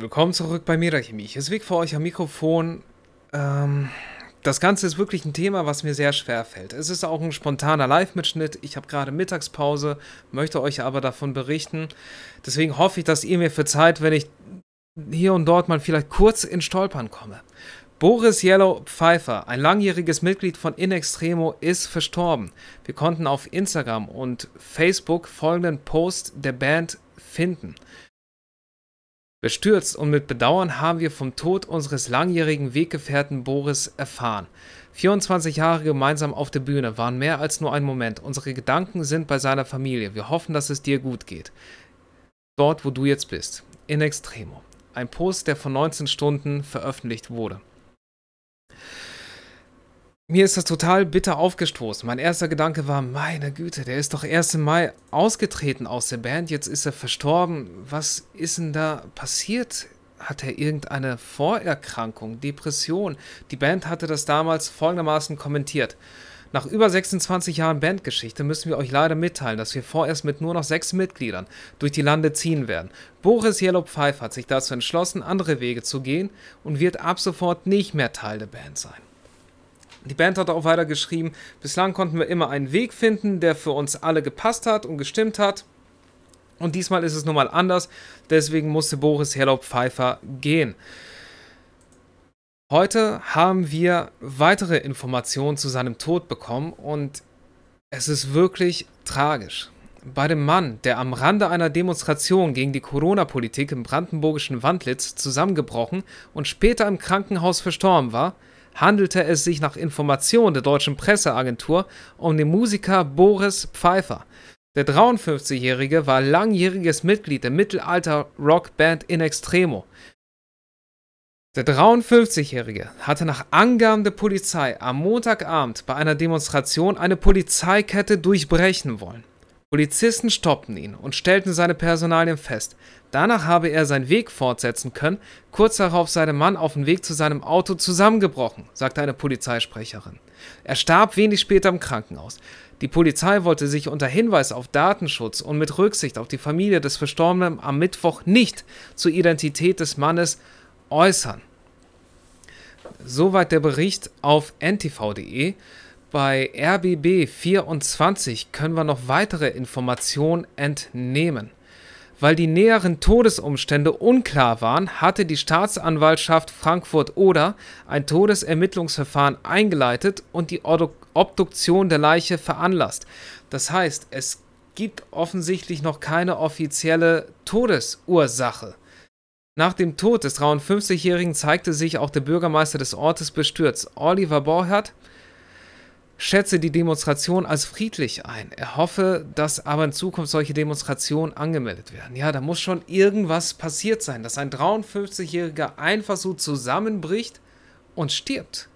Willkommen zurück bei Metachemie. Ich ist Weg vor euch am Mikrofon. Ähm, das Ganze ist wirklich ein Thema, was mir sehr schwer fällt. Es ist auch ein spontaner Live-Mitschnitt. Ich habe gerade Mittagspause, möchte euch aber davon berichten. Deswegen hoffe ich, dass ihr mir verzeiht, wenn ich hier und dort mal vielleicht kurz in Stolpern komme. Boris Yellow Pfeiffer, ein langjähriges Mitglied von In Extremo, ist verstorben. Wir konnten auf Instagram und Facebook folgenden Post der Band finden. Bestürzt und mit Bedauern haben wir vom Tod unseres langjährigen Weggefährten Boris erfahren. 24 Jahre gemeinsam auf der Bühne waren mehr als nur ein Moment. Unsere Gedanken sind bei seiner Familie. Wir hoffen, dass es dir gut geht. Dort, wo du jetzt bist. In Extremo. Ein Post, der vor 19 Stunden veröffentlicht wurde. Mir ist das total bitter aufgestoßen. Mein erster Gedanke war, meine Güte, der ist doch erst im Mai ausgetreten aus der Band, jetzt ist er verstorben. Was ist denn da passiert? Hat er irgendeine Vorerkrankung, Depression? Die Band hatte das damals folgendermaßen kommentiert. Nach über 26 Jahren Bandgeschichte müssen wir euch leider mitteilen, dass wir vorerst mit nur noch sechs Mitgliedern durch die Lande ziehen werden. Boris Yellow Pfeiff hat sich dazu entschlossen, andere Wege zu gehen und wird ab sofort nicht mehr Teil der Band sein. Die Band hat auch weiter geschrieben, bislang konnten wir immer einen Weg finden, der für uns alle gepasst hat und gestimmt hat. Und diesmal ist es nun mal anders, deswegen musste Boris Herlaub Pfeiffer gehen. Heute haben wir weitere Informationen zu seinem Tod bekommen und es ist wirklich tragisch. Bei dem Mann, der am Rande einer Demonstration gegen die Corona-Politik im brandenburgischen Wandlitz zusammengebrochen und später im Krankenhaus verstorben war, handelte es sich nach Informationen der deutschen Presseagentur um den Musiker Boris Pfeiffer. Der 53-Jährige war langjähriges Mitglied der Mittelalter-Rockband In Extremo. Der 53-Jährige hatte nach Angaben der Polizei am Montagabend bei einer Demonstration eine Polizeikette durchbrechen wollen. Polizisten stoppten ihn und stellten seine Personalien fest. Danach habe er seinen Weg fortsetzen können. Kurz darauf sei der Mann auf dem Weg zu seinem Auto zusammengebrochen, sagte eine Polizeisprecherin. Er starb wenig später im Krankenhaus. Die Polizei wollte sich unter Hinweis auf Datenschutz und mit Rücksicht auf die Familie des Verstorbenen am Mittwoch nicht zur Identität des Mannes äußern. Soweit der Bericht auf ntv.de. Bei RBB 24 können wir noch weitere Informationen entnehmen. Weil die näheren Todesumstände unklar waren, hatte die Staatsanwaltschaft Frankfurt-Oder ein Todesermittlungsverfahren eingeleitet und die Obduktion der Leiche veranlasst. Das heißt, es gibt offensichtlich noch keine offizielle Todesursache. Nach dem Tod des 53-Jährigen zeigte sich auch der Bürgermeister des Ortes bestürzt. Oliver Borchert schätze die Demonstration als friedlich ein. Er hoffe, dass aber in Zukunft solche Demonstrationen angemeldet werden. Ja, da muss schon irgendwas passiert sein, dass ein 53-Jähriger einfach so zusammenbricht und stirbt.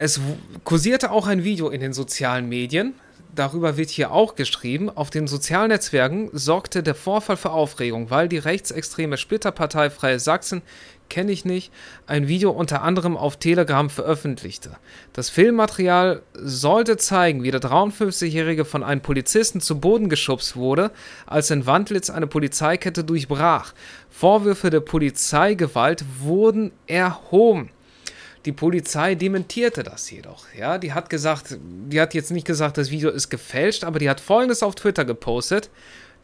Es kursierte auch ein Video in den sozialen Medien, darüber wird hier auch geschrieben, auf den sozialen Netzwerken sorgte der Vorfall für Aufregung, weil die rechtsextreme Splitterpartei Freie Sachsen, kenne ich nicht, ein Video unter anderem auf Telegram veröffentlichte. Das Filmmaterial sollte zeigen, wie der 53-Jährige von einem Polizisten zu Boden geschubst wurde, als in Wandlitz eine Polizeikette durchbrach. Vorwürfe der Polizeigewalt wurden erhoben. Die Polizei dementierte das jedoch. Ja, die hat gesagt, die hat jetzt nicht gesagt, das Video ist gefälscht, aber die hat folgendes auf Twitter gepostet.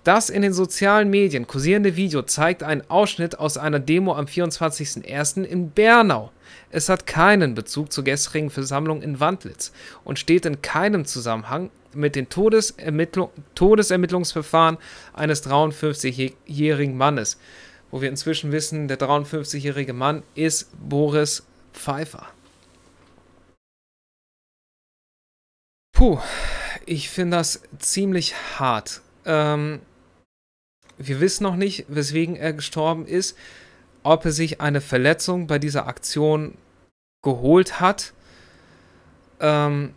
Das in den sozialen Medien kursierende Video zeigt einen Ausschnitt aus einer Demo am 24.01. in Bernau. Es hat keinen Bezug zur gestrigen Versammlung in Wandlitz und steht in keinem Zusammenhang mit den Todesermittlung, Todesermittlungsverfahren eines 53-jährigen Mannes. Wo wir inzwischen wissen, der 53-jährige Mann ist Boris Pfeiffer. Puh, ich finde das ziemlich hart. Ähm, wir wissen noch nicht, weswegen er gestorben ist, ob er sich eine Verletzung bei dieser Aktion geholt hat. Ähm,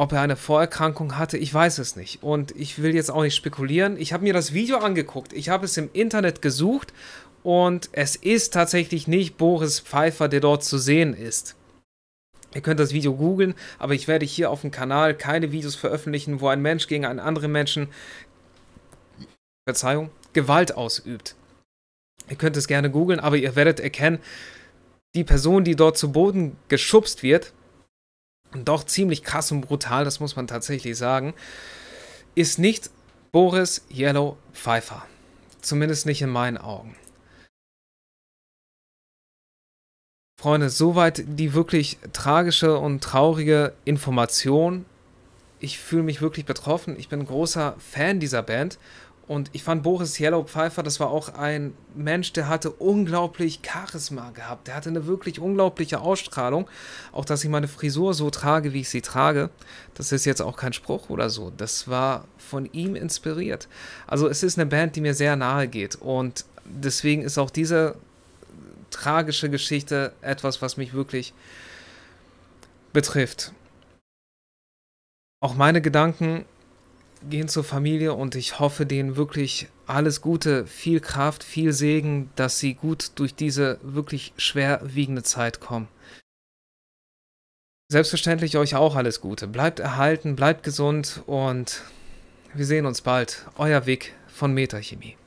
ob er eine Vorerkrankung hatte, ich weiß es nicht. Und ich will jetzt auch nicht spekulieren. Ich habe mir das Video angeguckt. Ich habe es im Internet gesucht. Und es ist tatsächlich nicht Boris Pfeiffer, der dort zu sehen ist. Ihr könnt das Video googeln, aber ich werde hier auf dem Kanal keine Videos veröffentlichen, wo ein Mensch gegen einen anderen Menschen Verzeihung, Gewalt ausübt. Ihr könnt es gerne googeln, aber ihr werdet erkennen, die Person, die dort zu Boden geschubst wird, doch ziemlich krass und brutal, das muss man tatsächlich sagen, ist nicht Boris Yellow Pfeiffer. Zumindest nicht in meinen Augen. Freunde, soweit die wirklich tragische und traurige Information. Ich fühle mich wirklich betroffen. Ich bin großer Fan dieser Band und ich fand Boris Yellow Pfeiffer, das war auch ein Mensch, der hatte unglaublich Charisma gehabt. Der hatte eine wirklich unglaubliche Ausstrahlung. Auch, dass ich meine Frisur so trage, wie ich sie trage, das ist jetzt auch kein Spruch oder so. Das war von ihm inspiriert. Also es ist eine Band, die mir sehr nahe geht. Und deswegen ist auch diese tragische Geschichte etwas, was mich wirklich betrifft. Auch meine Gedanken gehen zur Familie und ich hoffe denen wirklich alles Gute, viel Kraft, viel Segen, dass sie gut durch diese wirklich schwerwiegende Zeit kommen. Selbstverständlich euch auch alles Gute. Bleibt erhalten, bleibt gesund und wir sehen uns bald. Euer Weg von Metachemie.